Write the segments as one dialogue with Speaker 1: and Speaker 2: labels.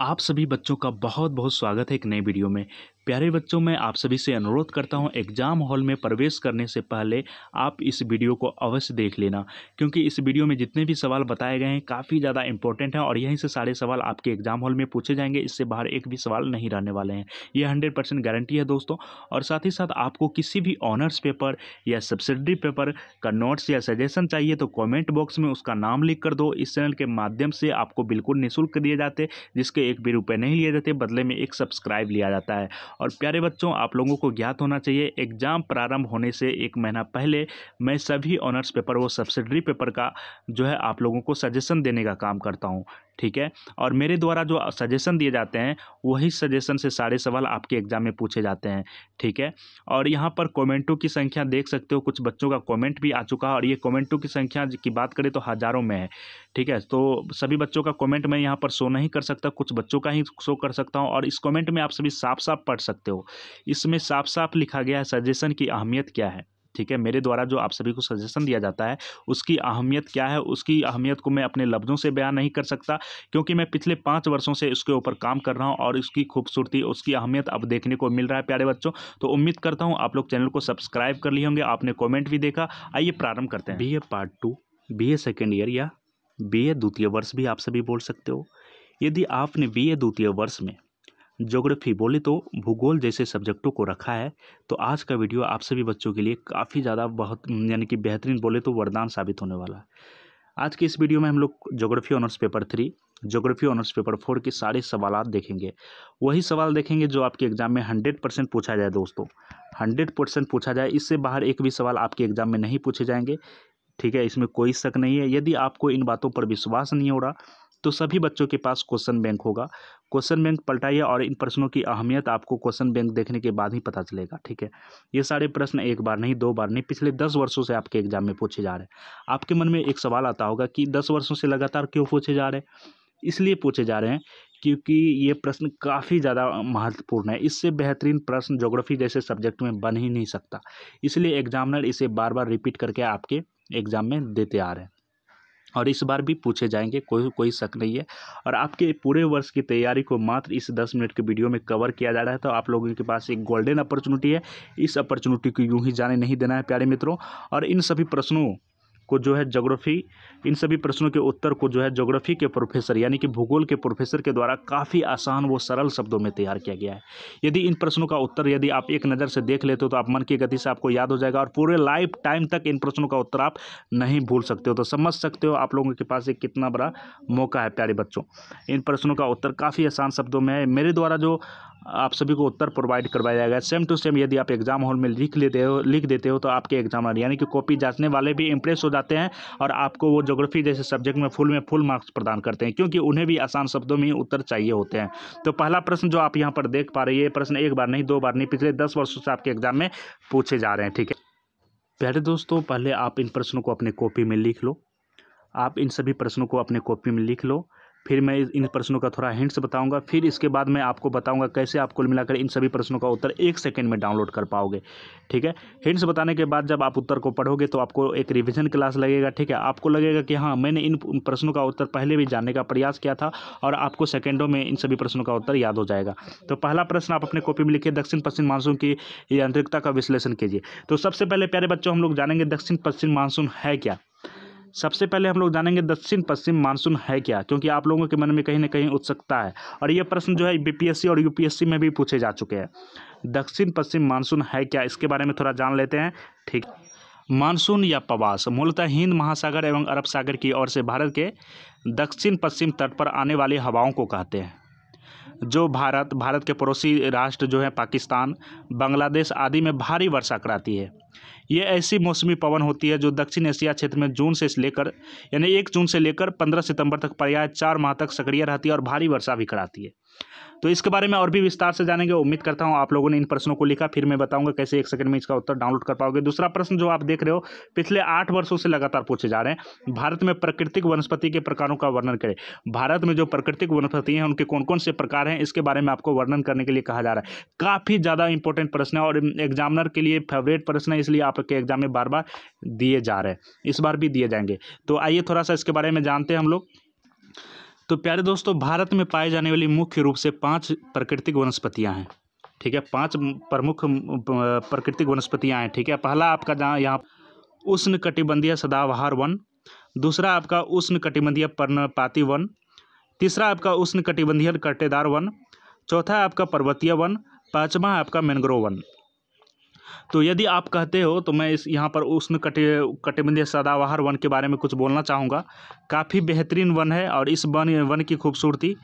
Speaker 1: आप सभी बच्चों का बहुत बहुत स्वागत है एक नए वीडियो में प्यारे बच्चों मैं आप सभी से अनुरोध करता हूं एग्ज़ाम हॉल में प्रवेश करने से पहले आप इस वीडियो को अवश्य देख लेना क्योंकि इस वीडियो में जितने भी सवाल बताए गए हैं काफ़ी ज़्यादा इंपॉर्टेंट हैं और यहीं से सारे सवाल आपके एग्ज़ाम हॉल में पूछे जाएंगे इससे बाहर एक भी सवाल नहीं रहने वाले हैं ये हंड्रेड गारंटी है दोस्तों और साथ ही साथ आपको किसी भी ऑनर्स पेपर या सब्सिडरी पेपर का नोट्स या सजेशन चाहिए तो कॉमेंट बॉक्स में उसका नाम लिख कर दो इस चैनल के माध्यम से आपको बिल्कुल निःशुल्क दिए जाते जिसके एक भी रुपये नहीं लिए जाते बदले में एक सब्सक्राइब लिया जाता है और प्यारे बच्चों आप लोगों को ज्ञात होना चाहिए एग्ज़ाम प्रारंभ होने से एक महीना पहले मैं सभी ऑनर्स पेपर व सब्सिडरी पेपर का जो है आप लोगों को सजेशन देने का काम करता हूँ ठीक है और मेरे द्वारा जो सजेशन दिए जाते हैं वही सजेशन से सारे सवाल आपके एग्ज़ाम में पूछे जाते हैं ठीक है और यहाँ पर कमेंटों की संख्या देख सकते हो कुछ बच्चों का कमेंट भी आ चुका है और ये कमेंटों की संख्या की बात करें तो हज़ारों में है ठीक है तो सभी बच्चों का कमेंट मैं यहाँ पर शो नहीं कर सकता कुछ बच्चों का ही शो कर सकता हूँ और इस कॉमेंट में आप सभी साफ साफ पढ़ सकते हो इसमें साफ साफ लिखा गया है सजेशन की अहमियत क्या है ठीक है मेरे द्वारा जो आप सभी को सजेशन दिया जाता है उसकी अहमियत क्या है उसकी अहमियत को मैं अपने लफ्ज़ों से बयान नहीं कर सकता क्योंकि मैं पिछले पाँच वर्षों से इसके ऊपर काम कर रहा हूँ और इसकी खूबसूरती उसकी अहमियत अब देखने को मिल रहा है प्यारे बच्चों तो उम्मीद करता हूँ आप लोग चैनल को सब्सक्राइब कर लिए होंगे आपने कॉमेंट भी देखा आइए प्रारंभ करते हैं B A part two B A second year या बी ए द्वितीय वर्ष भी आप सभी बोल सकते हो यदि आपने बी ए द्वितीय वर्ष में ज्योग्राफी बोले तो भूगोल जैसे सब्जेक्टों को रखा है तो आज का वीडियो आप सभी बच्चों के लिए काफ़ी ज़्यादा बहुत यानी कि बेहतरीन बोले तो वरदान साबित होने वाला है आज के इस वीडियो में हम लोग geography honours paper three geography honours paper four के सारे सवाल देखेंगे वही सवाल देखेंगे जो आपके एग्जाम में हंड्रेड परसेंट पूछा जाए दोस्तों हंड्रेड परसेंट पूछा जाए इससे बाहर एक भी सवाल आपके एग्जाम में नहीं पूछे जाएंगे ठीक है इसमें कोई शक नहीं है यदि आपको इन बातों पर विश्वास नहीं हो रहा तो सभी बच्चों के पास क्वेश्चन बैंक होगा क्वेश्चन बैंक पलटाइए और इन प्रश्नों की अहमियत आपको क्वेश्चन बैंक देखने के बाद ही पता चलेगा ठीक है ये सारे प्रश्न एक बार नहीं दो बार नहीं पिछले दस वर्षों से आपके एग्जाम में पूछे जा रहे हैं आपके मन में एक सवाल आता होगा कि दस वर्षों से लगातार क्यों पूछे जा रहे हैं इसलिए पूछे जा रहे हैं क्योंकि ये प्रश्न काफ़ी ज़्यादा महत्वपूर्ण है इससे बेहतरीन प्रश्न ज्योग्राफी जैसे सब्जेक्ट में बन ही नहीं सकता इसलिए एग्जामिनर इसे बार बार रिपीट करके आपके एग्जाम में देते आ रहे हैं और इस बार भी पूछे जाएंगे कोई कोई शक नहीं है और आपके पूरे वर्ष की तैयारी को मात्र इस दस मिनट के वीडियो में कवर किया जा रहा है तो आप लोगों के पास एक गोल्डन अपॉर्चुनिटी है इस अपॉर्चुनिटी को यूँ ही जाने नहीं देना है प्यारे मित्रों और इन सभी प्रश्नों को जो है जोग्राफ़ी इन सभी प्रश्नों के उत्तर को जो है जोग्राफ़ी के प्रोफेसर यानी कि भूगोल के प्रोफेसर के द्वारा काफ़ी आसान वो सरल शब्दों में तैयार किया गया है यदि इन प्रश्नों का उत्तर यदि आप एक नज़र से देख लेते हो तो आप मन की गति से आपको याद हो जाएगा और पूरे लाइफ टाइम तक इन प्रश्नों का उत्तर आप नहीं भूल सकते हो तो समझ सकते हो आप लोगों के पास एक कितना बड़ा मौका है प्यारे बच्चों इन प्रश्नों का उत्तर काफ़ी आसान शब्दों में है मेरे द्वारा जो आप सभी को उत्तर प्रोवाइड करवाया जाएगा सेम टू सेम यदि आप एग्जाम हॉल में लिख लेते हो लिख देते हो तो आपके एग्जाम यानी कि कॉपी जांचने वाले भी इंप्रेस हो जाते हैं और आपको वो जोग्राफी जैसे सब्जेक्ट में फुल में फुल मार्क्स प्रदान करते हैं क्योंकि उन्हें भी आसान शब्दों में उत्तर चाहिए होते हैं तो पहला प्रश्न जो आप यहाँ पर देख पा रहे हैं ये प्रश्न एक बार नहीं दो बार नहीं पिछले दस वर्षों से आपके एग्जाम में पूछे जा रहे हैं ठीक है प्यारे दोस्तों पहले आप इन प्रश्नों को अपने कॉपी में लिख लो आप इन सभी प्रश्नों को अपने कॉपी में लिख लो फिर मैं इन प्रश्नों का थोड़ा हिंट्स बताऊंगा फिर इसके बाद मैं आपको बताऊंगा कैसे आप कुल मिलाकर इन सभी प्रश्नों का उत्तर एक सेकंड में डाउनलोड कर पाओगे ठीक है हिंट्स बताने के बाद जब आप उत्तर को पढ़ोगे तो आपको एक रिविजन क्लास लगेगा ठीक है आपको लगेगा कि हाँ मैंने इन प्रश्नों का उत्तर पहले भी जानने का प्रयास किया था और आपको सेकेंडों में इन सभी प्रश्नों का उत्तर याद हो जाएगा तो पहला प्रश्न आप अपने कॉपी में लिखिए दक्षिण पश्चिम मानसून की यांत्रिकता का विश्लेषण कीजिए तो सबसे पहले प्यारे बच्चों हम लोग जानेंगे दक्षिण पश्चिम मानसून है क्या सबसे पहले हम लोग जानेंगे दक्षिण पश्चिम मानसून है क्या क्योंकि आप लोगों के मन में कहीं ना कहीं उत्सुकता है और ये प्रश्न जो है बीपीएससी और यूपीएससी में भी पूछे जा चुके हैं दक्षिण पश्चिम मानसून है क्या इसके बारे में थोड़ा जान लेते हैं ठीक मानसून या पवास मूलतः हिंद महासागर एवं अरब सागर की ओर से भारत के दक्षिण पश्चिम तट पर आने वाली हवाओं को कहते हैं जो भारत भारत के पड़ोसी राष्ट्र जो है पाकिस्तान बांग्लादेश आदि में भारी वर्षा कराती है ये ऐसी मौसमी पवन होती है जो दक्षिण एशिया क्षेत्र में जून से लेकर यानी एक जून से लेकर पंद्रह सितंबर तक पर्याय चार माह तक सक्रिय रहती है और भारी वर्षा भी कराती है तो इसके बारे में और भी विस्तार से जानेंगे उम्मीद करता हूँ आप लोगों ने इन प्रश्नों को लिखा फिर मैं बताऊँगा कैसे एक सेकंड में इसका उत्तर डाउनलोड कर पाओगे दूसरा प्रश्न जो आप देख रहे हो पिछले आठ वर्षों से लगातार पूछे जा रहे हैं भारत में प्राकृतिक वनस्पति के प्रकारों का वर्णन करें भारत में जो प्राकृतिक वनस्पति हैं उनके कौन कौन से प्रकार हैं इसके बारे में आपको वर्णन करने के लिए कहा जा रहा है काफ़ी ज़्यादा इंपॉर्टेंट प्रश्न है और एग्जामिनर के लिए फेवरेट प्रश्न है इसलिए आपके एग्जाम में बार बार दिए जा रहे हैं इस बार भी दिए जाएंगे तो आइए थोड़ा सा इसके बारे में जानते हैं हम लोग तो प्यारे दोस्तों भारत में पाए जाने वाली मुख्य रूप से पाँच प्राकृतिक वनस्पतियाँ हैं ठीक है पाँच प्रमुख प्राकृतिक वनस्पतियाँ हैं ठीक है पहला आपका जहाँ यहाँ उष्ण कटिबंधीय सदाबहार वन दूसरा आपका उष्ण कटिबंधीय पर्णपाती वन तीसरा आपका उष्ण कटिबंधीय कट्टेदार वन चौथा आपका पर्वतीय वन पाँचवा आपका मैनग्रोव वन तो यदि आप कहते हो तो मैं इस यहाँ पर उष्ण कटे कटिबंधीय सदाबहार वन के बारे में कुछ बोलना चाहूँगा काफ़ी बेहतरीन वन है और इस वन वन की खूबसूरती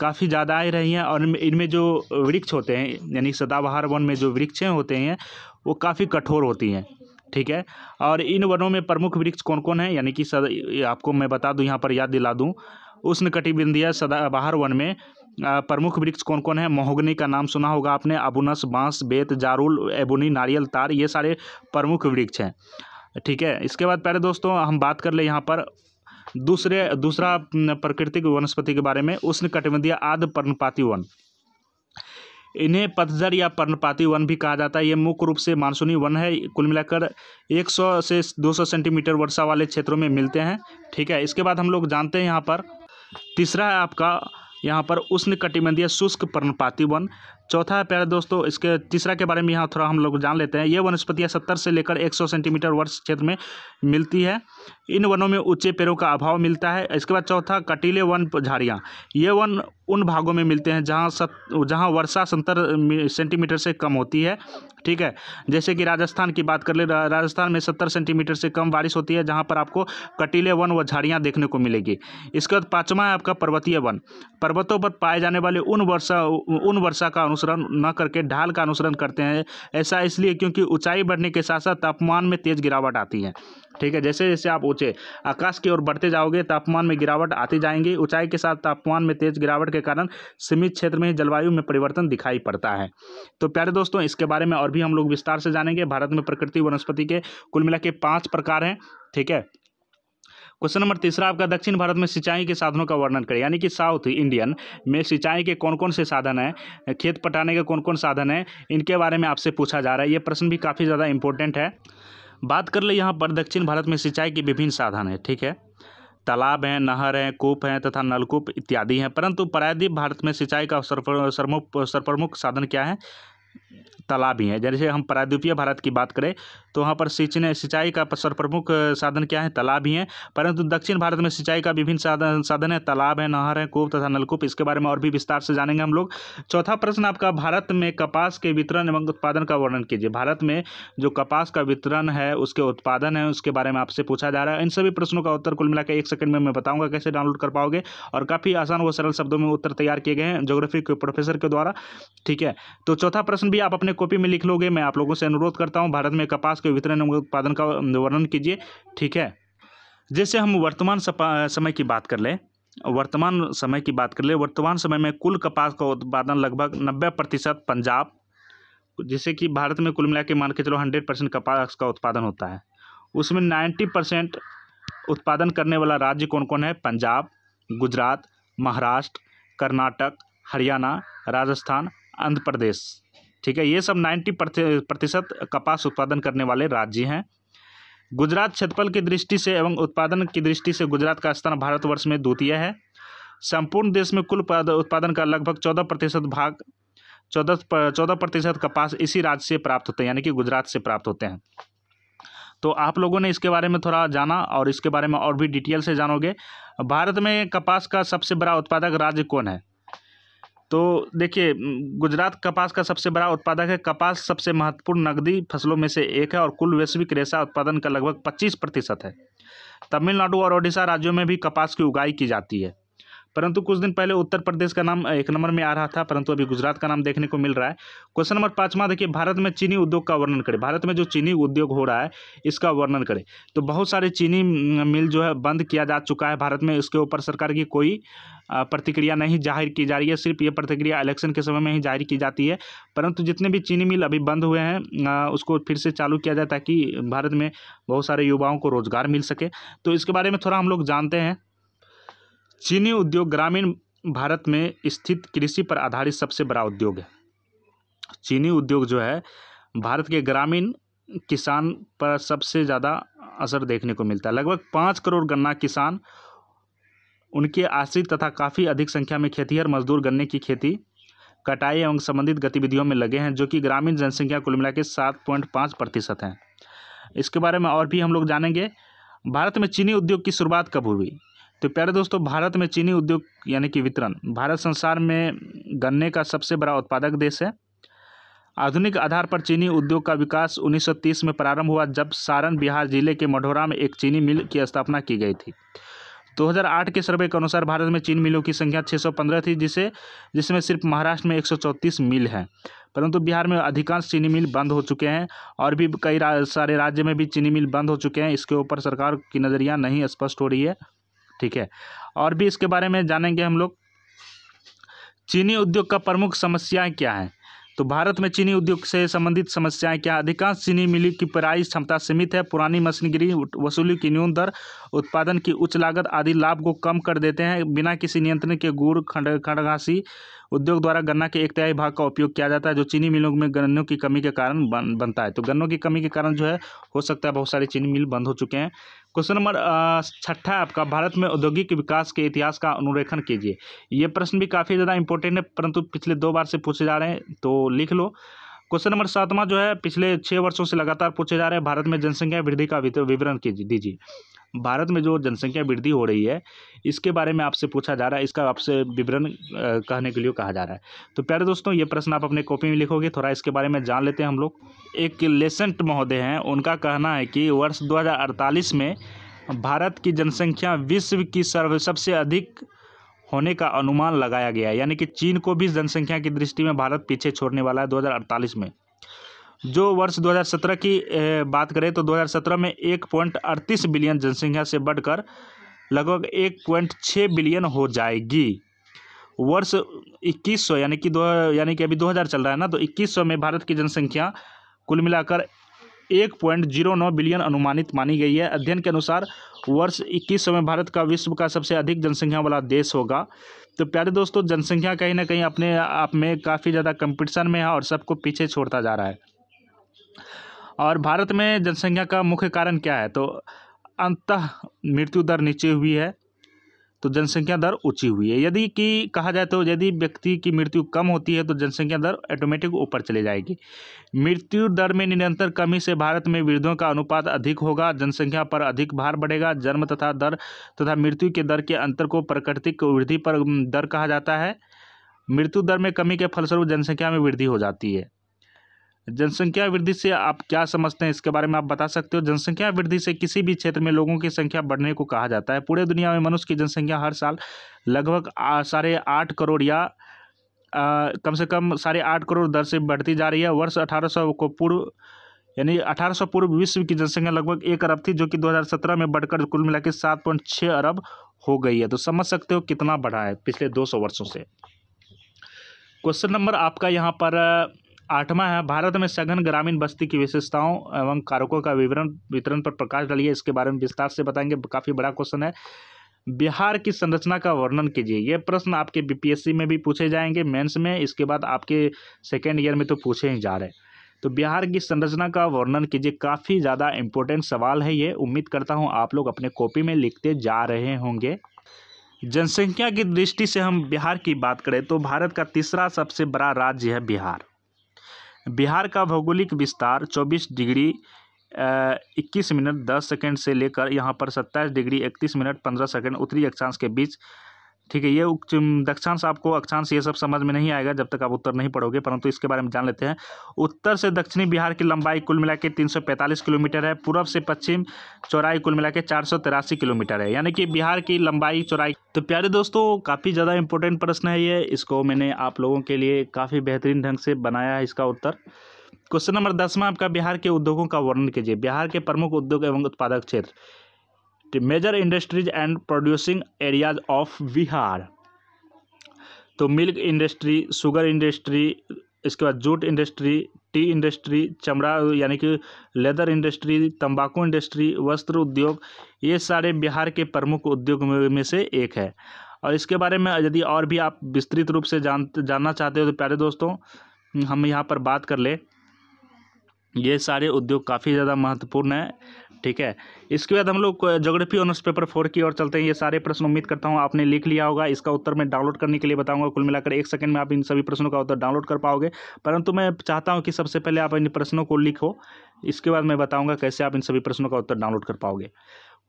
Speaker 1: काफ़ी ज़्यादा आई रही हैं और इनमें जो वृक्ष होते हैं यानी सदाबहार वन में जो वृक्षें होते हैं वो काफ़ी कठोर होती हैं ठीक है और इन वनों में प्रमुख वृक्ष कौन कौन है यानी कि सदा आपको मैं बता दूं यहाँ पर याद दिला दूं कटिबंधीय सदाबहार वन में प्रमुख वृक्ष कौन कौन है मोहगनी का नाम सुना होगा आपने अबुनस बांस बेत जारुल एबुनी नारियल तार ये सारे प्रमुख वृक्ष हैं ठीक है इसके बाद पहले दोस्तों हम बात कर ले यहाँ पर दूसरे दूसरा प्राकृतिक वनस्पति के बारे में उष्ण कटिबंधीय आदि पर्णपाती वन इन्हें पतझड़ या पर्णपाती वन भी कहा जाता है ये मुख्य रूप से मानसूनी वन है कुल मिलाकर 100 से 200 सेंटीमीटर वर्षा वाले क्षेत्रों में मिलते हैं ठीक है इसके बाद हम लोग जानते हैं यहाँ पर तीसरा है आपका यहाँ पर उष्ण कटिबंधीय शुष्क पर्णपाती वन चौथा है प्यारे दोस्तों इसके तीसरा के बारे में यहाँ थोड़ा हम लोग जान लेते हैं ये वनस्पतियाँ सत्तर से लेकर एक सौ सेंटीमीटर वर्ष क्षेत्र में मिलती है इन वनों में ऊंचे पेड़ों का अभाव मिलता है इसके बाद चौथा कटीले वन झाड़ियाँ ये वन उन भागों में मिलते हैं जहाँ सत जहाँ वर्षा सत्तर सेंटीमीटर से कम होती है ठीक है जैसे कि राजस्थान की बात कर ले राजस्थान में सत्तर सेंटीमीटर से कम बारिश होती है जहाँ पर आपको कटीले वन व झाड़ियाँ देखने को मिलेगी इसके बाद पाँचवा है आपका पर्वतीय वन पर्वतों पर पाए जाने वाले उन वर्षा उन वर्षा का अनुसरण न करके ढाल का अनुसरण करते हैं ऐसा इसलिए क्योंकि ऊंचाई बढ़ने के साथ साथ तापमान में तेज़ गिरावट आती है ठीक है जैसे जैसे आप ऊंचे आकाश की ओर बढ़ते जाओगे तापमान में गिरावट आती जाएंगी ऊंचाई के साथ तापमान में तेज़ गिरावट के कारण सीमित क्षेत्र में जलवायु में परिवर्तन दिखाई पड़ता है तो प्यारे दोस्तों इसके बारे में और भी हम लोग विस्तार से जानेंगे भारत में प्रकृति वनस्पति के कुल मिला के प्रकार हैं ठीक है क्वेश्चन नंबर तीसरा आपका दक्षिण भारत में सिंचाई के साधनों का वर्णन करें यानी कि साउथ इंडियन में सिंचाई के कौन कौन से साधन हैं खेत पटाने के कौन कौन साधन हैं इनके बारे में आपसे पूछा जा रहा है ये प्रश्न भी काफ़ी ज़्यादा इंपॉर्टेंट है बात कर ले यहाँ पर दक्षिण भारत में सिंचाई के विभिन्न साधन हैं ठीक है तालाब हैं नहर हैं कूप हैं तथा नलकूप इत्यादि हैं परंतु प्रायद्वीप भारत में सिंचाई का सर्वप्रमुख साधन क्या है तालाब ही हैं जैसे हम प्रायद्वीपीय भारत की बात करें तो वहाँ पर सिंचने सिंचाई का सर्वप्रमुख साधन क्या है तालाब ही हैं परंतु दक्षिण भारत में सिंचाई का विभिन्न साधन साधन है तालाब है नहर है कूप तथा नलकूप इसके बारे में और भी विस्तार से जानेंगे हम लोग चौथा प्रश्न आपका भारत में कपास के वितरण एवं उत्पादन का वर्णन कीजिए भारत में जो कपास का वितरण है उसके उत्पादन है उसके बारे में आपसे पूछा जा रहा है इन सभी प्रश्नों का उत्तर कुल मिलाकर एक सेकंड में मैं बताऊंगा कैसे डाउनलोड कर पाओगे और काफ़ी आसान व सरल शब्दों में उत्तर तैयार किए गए हैं जोग्राफी के प्रोफेसर के द्वारा ठीक है तो चौथा प्रश्न भी आप अपने में कॉपी में लिख लोगे मैं आप लोगों से अनुरोध करता हूँ भारत में कपास के वितरण उत्पादन का वर्णन कीजिए ठीक है जैसे हम वर्तमान समय की बात कर लें वर्तमान समय की बात कर ले वर्तमान समय में कुल कपास का उत्पादन लगभग नब्बे प्रतिशत पंजाब जैसे कि भारत में कुल मिला के मान के चलो हंड्रेड परसेंट कपास का उत्पादन होता है उसमें नाइन्टी परसेंट उत्पादन करने वाला राज्य कौन कौन है पंजाब गुजरात महाराष्ट्र कर्नाटक हरियाणा राजस्थान आंध्र प्रदेश ठीक है ये सब नाइन्टी प्रतिशत कपास उत्पादन करने वाले राज्य हैं गुजरात क्षेत्रफल की दृष्टि से एवं उत्पादन की दृष्टि से गुजरात का स्थान भारतवर्ष में द्वितीय है संपूर्ण देश में कुल उत्पादन का लगभग चौदह प्रतिशत भाग चौदह चौदह प्रतिशत कपास इसी राज्य से प्राप्त होते हैं यानी कि गुजरात से प्राप्त होते हैं तो आप लोगों ने इसके बारे में थोड़ा जाना और इसके बारे में और भी डिटेल से जानोगे भारत में कपास का सबसे बड़ा उत्पादक राज्य कौन है तो देखिए गुजरात कपास का सबसे बड़ा उत्पादक है कपास सबसे महत्वपूर्ण नकदी फसलों में से एक है और कुल वैश्विक रेशा उत्पादन का लगभग 25 प्रतिशत है तमिलनाडु और ओडिशा राज्यों में भी कपास की उगाई की जाती है परंतु कुछ दिन पहले उत्तर प्रदेश का नाम एक नंबर में आ रहा था परंतु अभी गुजरात का नाम देखने को मिल रहा है क्वेश्चन नंबर पाँचवा देखिए भारत में चीनी उद्योग का वर्णन करें भारत में जो चीनी उद्योग हो रहा है इसका वर्णन करें तो बहुत सारे चीनी मिल जो है बंद किया जा चुका है भारत में इसके ऊपर सरकार की कोई प्रतिक्रिया नहीं जाहिर की जा रही है सिर्फ ये प्रतिक्रिया इलेक्शन के समय में ही जाहिर की जाती है परंतु जितने भी चीनी मिल अभी बंद हुए हैं उसको फिर से चालू किया जाए ताकि भारत में बहुत सारे युवाओं को रोज़गार मिल सके तो इसके बारे में थोड़ा हम लोग जानते हैं चीनी उद्योग ग्रामीण भारत में स्थित कृषि पर आधारित सबसे बड़ा उद्योग है चीनी उद्योग जो है भारत के ग्रामीण किसान पर सबसे ज़्यादा असर देखने को मिलता है लगभग पाँच करोड़ गन्ना किसान उनके आश्रित तथा काफ़ी अधिक संख्या में खेतीहर मजदूर गन्ने की खेती कटाई एवं संबंधित गतिविधियों में लगे हैं जो कि ग्रामीण जनसंख्या कुल मिला के सात पॉइंट पाँच प्रतिशत हैं इसके बारे में और भी हम लोग जानेंगे भारत में चीनी उद्योग की शुरुआत कब हुई तो प्यारे दोस्तों भारत में चीनी उद्योग यानी कि वितरण भारत संसार में गन्ने का सबसे बड़ा उत्पादक देश है आधुनिक आधार पर चीनी उद्योग का विकास 1930 में प्रारंभ हुआ जब सारण बिहार जिले के मढ़ौरा में एक चीनी मिल की स्थापना की गई थी 2008 के सर्वे के अनुसार भारत में चीनी मिलों की संख्या 615 थी जिसे जिसमें सिर्फ महाराष्ट्र में एक मिल हैं परंतु बिहार में अधिकांश चीनी मिल बंद हो चुके हैं और भी कई रा, सारे राज्य में भी चीनी मिल बंद हो चुके हैं इसके ऊपर सरकार की नज़रिया नहीं स्पष्ट हो रही है ठीक है और भी इसके बारे में जानेंगे हम लोग चीनी उद्योग का प्रमुख समस्याएं क्या है तो भारत में चीनी उद्योग से संबंधित समस्याएं क्या अधिकांश चीनी मिली की प्राइस क्षमता सीमित है पुरानी मशीनगिरी वसूली की न्यून दर उत्पादन की उच्च लागत आदि लाभ को कम कर देते हैं बिना किसी नियंत्रण के गुड़ खंड खंडघासी उद्योग द्वारा गन्ना के एक तिहाई भाग का उपयोग किया जाता है जो चीनी मिलों में गन्नों की कमी के कारण बन, बनता है तो गन्नों की कमी के कारण जो है हो सकता है बहुत सारे चीनी मिल बंद हो चुके हैं क्वेश्चन नंबर छठा आपका भारत में औद्योगिक विकास के इतिहास का अनुरेखण कीजिए ये प्रश्न भी काफ़ी ज़्यादा इंपॉर्टेंट है परंतु पिछले दो बार से पूछे जा रहे हैं तो लिख लो क्वेश्चन नंबर सातवां जो है पिछले छः वर्षों से लगातार पूछे जा रहे हैं भारत में जनसंख्या वृद्धि का विवरण कीजिए दीजिए भारत में जो जनसंख्या वृद्धि हो रही है इसके बारे में आपसे पूछा जा रहा है इसका आपसे विवरण कहने के लिए कहा जा रहा है तो प्यारे दोस्तों ये प्रश्न आप अपने कॉपी में लिखोगे थोड़ा इसके बारे में जान लेते हैं हम लोग एक लेसेंट महोदय हैं उनका कहना है कि वर्ष दो में भारत की जनसंख्या विश्व की सर्व सबसे अधिक होने का अनुमान लगाया गया है यानी कि चीन को भी जनसंख्या की दृष्टि में भारत पीछे छोड़ने वाला है 2048 में जो वर्ष 2017 की बात करें तो 2017 में एक पॉइंट अड़तीस बिलियन जनसंख्या से बढ़कर लगभग एक पॉइंट छः बिलियन हो जाएगी वर्ष इक्कीस सौ यानी कि दो यानी कि अभी 2000 चल रहा है ना तो 2100 में भारत की जनसंख्या कुल मिलाकर एक पॉइंट जीरो नौ बिलियन अनुमानित मानी गई है अध्ययन के अनुसार वर्ष इक्कीस सौ में भारत का विश्व का सबसे अधिक जनसंख्या वाला देश होगा तो प्यारे दोस्तों जनसंख्या कहीं ना कहीं अपने आप में काफ़ी ज़्यादा कंपटीशन में है और सबको पीछे छोड़ता जा रहा है और भारत में जनसंख्या का मुख्य कारण क्या है तो अंत मृत्यु दर नीचे हुई है तो जनसंख्या दर ऊंची हुई है यदि कि कहा जाए तो यदि व्यक्ति की मृत्यु कम होती है तो जनसंख्या दर ऑटोमेटिक ऊपर चले जाएगी मृत्यु दर में निरंतर कमी से भारत में वृद्धों का अनुपात अधिक होगा जनसंख्या पर अधिक भार बढ़ेगा जन्म तथा दर तथा मृत्यु के दर के अंतर को प्राकृतिक वृद्धि पर दर कहा जाता है मृत्यु दर में कमी के फलस्वरूप जनसंख्या में वृद्धि हो जाती है जनसंख्या वृद्धि से आप क्या समझते हैं इसके बारे में आप बता सकते हो जनसंख्या वृद्धि से किसी भी क्षेत्र में लोगों की संख्या बढ़ने को कहा जाता है पूरे दुनिया में मनुष्य की जनसंख्या हर साल लगभग साढ़े आठ करोड़ या आ, कम से कम साढ़े आठ करोड़ दर से बढ़ती जा रही है वर्ष अठारह को पूर्व यानी अठारह पूर्व विश्व की जनसंख्या लगभग एक अरब थी जो कि दो में बढ़कर कुल मिला के सात अरब हो गई है तो समझ सकते हो कितना बढ़ा है पिछले दो वर्षों से क्वेश्चन नंबर आपका यहाँ पर आठवां है भारत में सघन ग्रामीण बस्ती की विशेषताओं एवं कारकों का विवरण वितरण पर प्रकाश डालिए इसके बारे में विस्तार से बताएंगे काफ़ी बड़ा क्वेश्चन है बिहार की संरचना का वर्णन कीजिए ये प्रश्न आपके बीपीएससी में भी पूछे जाएंगे मेंस में इसके बाद आपके सेकेंड ईयर में तो पूछे ही जा रहे हैं तो बिहार की संरचना का वर्णन कीजिए काफ़ी ज़्यादा इम्पोर्टेंट सवाल है ये उम्मीद करता हूँ आप लोग अपने कॉपी में लिखते जा रहे होंगे जनसंख्या की दृष्टि से हम बिहार की बात करें तो भारत का तीसरा सबसे बड़ा राज्य है बिहार बिहार का भौगोलिक विस्तार चौबीस डिग्री इक्कीस मिनट दस सेकंड से लेकर यहाँ पर सत्ताईस डिग्री इकतीस मिनट पंद्रह सेकंड उत्तरी अक्षांश के बीच ठीक है ये दक्षांश आपको अक्षांश ये सब समझ में नहीं आएगा जब तक आप उत्तर नहीं पढ़ोगे परंतु इसके बारे में जान लेते हैं उत्तर से दक्षिणी बिहार की लंबाई कुल मिला के तीन किलोमीटर है पूर्व से पश्चिम चौराई कुल मिला के चार किलोमीटर है यानी कि बिहार की लंबाई चौराई तो प्यारे दोस्तों काफ़ी ज़्यादा इंपॉर्टेंट प्रश्न है ये इसको मैंने आप लोगों के लिए काफ़ी बेहतरीन ढंग से बनाया है इसका उत्तर क्वेश्चन नंबर दस में आपका बिहार के उद्योगों का वर्णन कीजिए बिहार के प्रमुख उद्योग एवं उत्पादक क्षेत्र the major industries and producing areas of Bihar तो मिल्क इंडस्ट्री शुगर इंडस्ट्री इसके बाद जूट इंडस्ट्री टी इंडस्ट्री चमड़ा यानी कि लेदर इंडस्ट्री तंबाकू इंडस्ट्री वस्त्र उद्योग ये सारे बिहार के प्रमुख उद्योग में से एक है और इसके बारे में यदि और भी आप विस्तृत रूप से जान जानना चाहते हो तो प्यारे दोस्तों हम यहाँ पर बात कर लें ये सारे उद्योग काफ़ी ज़्यादा महत्वपूर्ण है ठीक है इसके बाद हम लोग जोग्राफी ऑनर्स पेपर फोर की ओर चलते हैं ये सारे प्रश्न उम्मीद करता हूँ आपने लिख लिया होगा इसका उत्तर मैं डाउनलोड करने के लिए बताऊंगा कुल मिलाकर एक सेकंड में आप इन सभी प्रश्नों का उत्तर डाउनलोड कर पाओगे परंतु मैं चाहता हूँ कि सबसे पहले आप इन प्रश्नों को लिखो इसके बाद मैं बताऊँगा कैसे आप इन सभी प्रश्नों का उत्तर डाउनलोड कर पाओगे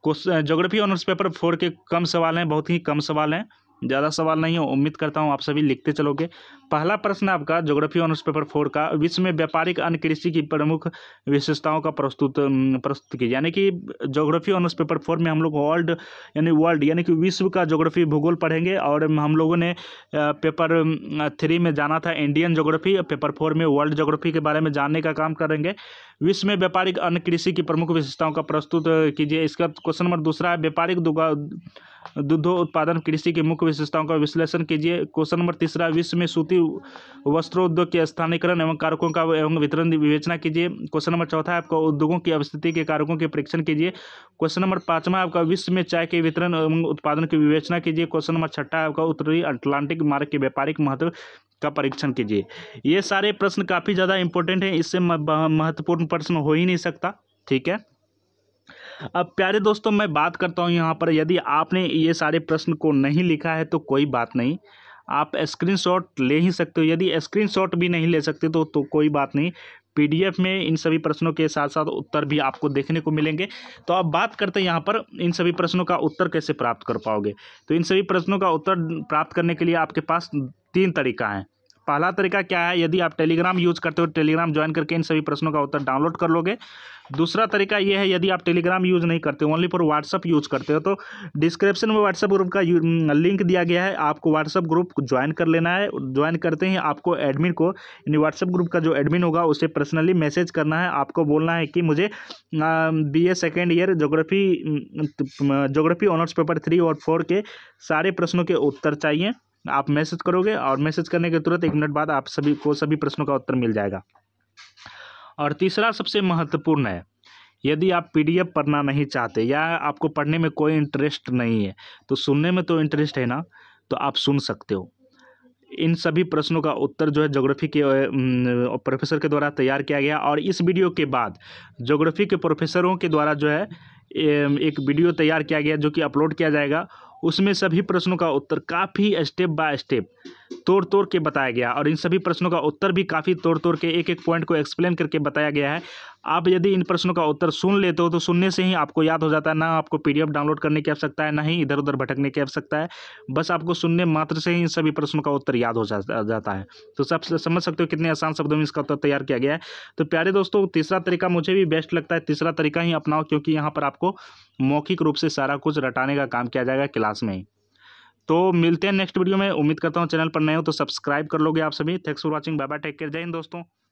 Speaker 1: question geography honours paper four के कम सवाल हैं बहुत ही कम सवाल हैं ज़्यादा सवाल नहीं हो उम्मीद करता हूँ आप सभी लिखते चलोगे पहला प्रश्न आपका ज्योग्राफी ऑनर्स पेपर फोर का विश्व में व्यापारिक अन्य कृषि की प्रमुख विशेषताओं का प्रस्तुत प्रस्तुत की यानी कि ज्योग्राफी ऑनर्स पेपर फोर में हम लोग वर्ल्ड यानी वर्ल्ड यानी कि विश्व का ज्योग्राफी भूगोल पढ़ेंगे और हम लोगों ने पेपर थ्री में जाना था इंडियन ज्योग्राफी पेपर फोर में वर्ल्ड ज्योग्राफी के बारे में जानने का काम करेंगे विश्व में व्यापारिक अन्य कृषि की प्रमुख विशेषताओं का प्रस्तुत कीजिए इसका क्वेश्चन नंबर दूसरा है व्यापारिक दुग्ध उत्पादन कृषि की मुख्य विशेषताओं का विश्लेषण कीजिए क्वेश्चन नंबर तीसरा विश्व में सूती वस्त्रोद्योग के स्थानीकरण एवं कारकों का एवं वितरण विवेचना कीजिए क्वेश्चन नंबर चौथा आपका उद्योगों की अवस्थिति के कारकों के परीक्षण कीजिए क्वेश्चन नंबर पाँचवा आपका विश्व में चाय के वितरण एवं उत्पादन की विवेचना कीजिए क्वेश्चन नंबर छठा आपका उत्तरी अटलांटिक मार्ग के व्यापारिक महत्व का परीक्षण कीजिए ये सारे प्रश्न काफ़ी ज़्यादा इंपॉर्टेंट हैं इससे महत्वपूर्ण प्रश्न हो ही नहीं सकता ठीक है अब प्यारे दोस्तों मैं बात करता हूँ यहाँ पर यदि आपने ये सारे प्रश्न को नहीं लिखा है तो कोई बात नहीं आप स्क्रीनशॉट ले ही सकते हो यदि स्क्रीनशॉट भी नहीं ले सकते तो तो कोई बात नहीं पीडीएफ में इन सभी प्रश्नों के साथ साथ उत्तर भी आपको देखने को मिलेंगे तो अब बात करते हैं यहाँ पर इन सभी प्रश्नों का उत्तर कैसे प्राप्त कर पाओगे तो इन सभी प्रश्नों का उत्तर प्राप्त करने के लिए आपके पास तीन तरीका है पहला तरीका क्या है यदि आप टेलीग्राम यूज करते हो टेलीग्राम ज्वाइन करके इन सभी प्रश्नों का उत्तर डाउनलोड कर लोगे दूसरा तरीका ये है यदि आप टेलीग्राम यूज नहीं करते हो ओनली फॉर व्हाट्सअप यूज करते हो तो डिस्क्रिप्शन में व्हाट्सअप ग्रुप का लिंक दिया गया है आपको व्हाट्सअप ग्रुप ज्वाइन कर लेना है ज्वाइन करते ही आपको एडमिन को यानी व्हाट्सअप ग्रुप का जो एडमिन होगा उसे पर्सनली मैसेज करना है आपको बोलना है कि मुझे B A second year geography geography honours paper three और फोर के सारे प्रश्नों के उत्तर चाहिए आप मैसेज करोगे और मैसेज करने के तुरंत एक मिनट बाद आप सभी को सभी प्रश्नों का उत्तर मिल जाएगा और तीसरा सबसे महत्वपूर्ण है यदि आप पीडीएफ पढ़ना नहीं चाहते या आपको पढ़ने में कोई इंटरेस्ट नहीं है तो सुनने में तो इंटरेस्ट है ना तो आप सुन सकते हो इन सभी प्रश्नों का उत्तर जो है ज्योग्राफी के प्रोफेसर के द्वारा तैयार किया गया और इस वीडियो के बाद ज्योग्राफी के प्रोफेसरों के द्वारा जो है एक वीडियो तैयार किया गया जो कि अपलोड किया जाएगा उसमें सभी प्रश्नों का उत्तर काफ़ी स्टेप बाय स्टेप तोड़ तोड़ के बताया गया और इन सभी प्रश्नों का उत्तर भी काफ़ी तोड़ तोड़ के एक एक पॉइंट को एक्सप्लेन करके बताया गया है आप यदि इन प्रश्नों का उत्तर सुन लेते हो तो सुनने से ही आपको याद हो जाता है ना आपको पीडीएफ डाउनलोड करने की आवश्यकता है ना ही इधर उधर भटकने की आवश्यकता है बस आपको सुनने मात्र से ही इन सभी प्रश्नों का उत्तर याद हो जाता है तो सब समझ सकते हो कितने आसान शब्दों में इसका उत्तर तैयार किया गया है तो प्यारे दोस्तों तीसरा तरीका मुझे भी बेस्ट लगता है तीसरा तरीका ही अपनाओ क्योंकि यहाँ पर आपको मौखिक रूप से सारा कुछ रटाने का काम किया जाएगा क्लास में ही तो मिलते हैं नेक्स्ट वीडियो में उम्मीद करता हूँ चैनल पर नए हो तो सब्सक्राइब कर लोगे आप सभी thanks for watching bye bye take care जय हिंद दोस्तों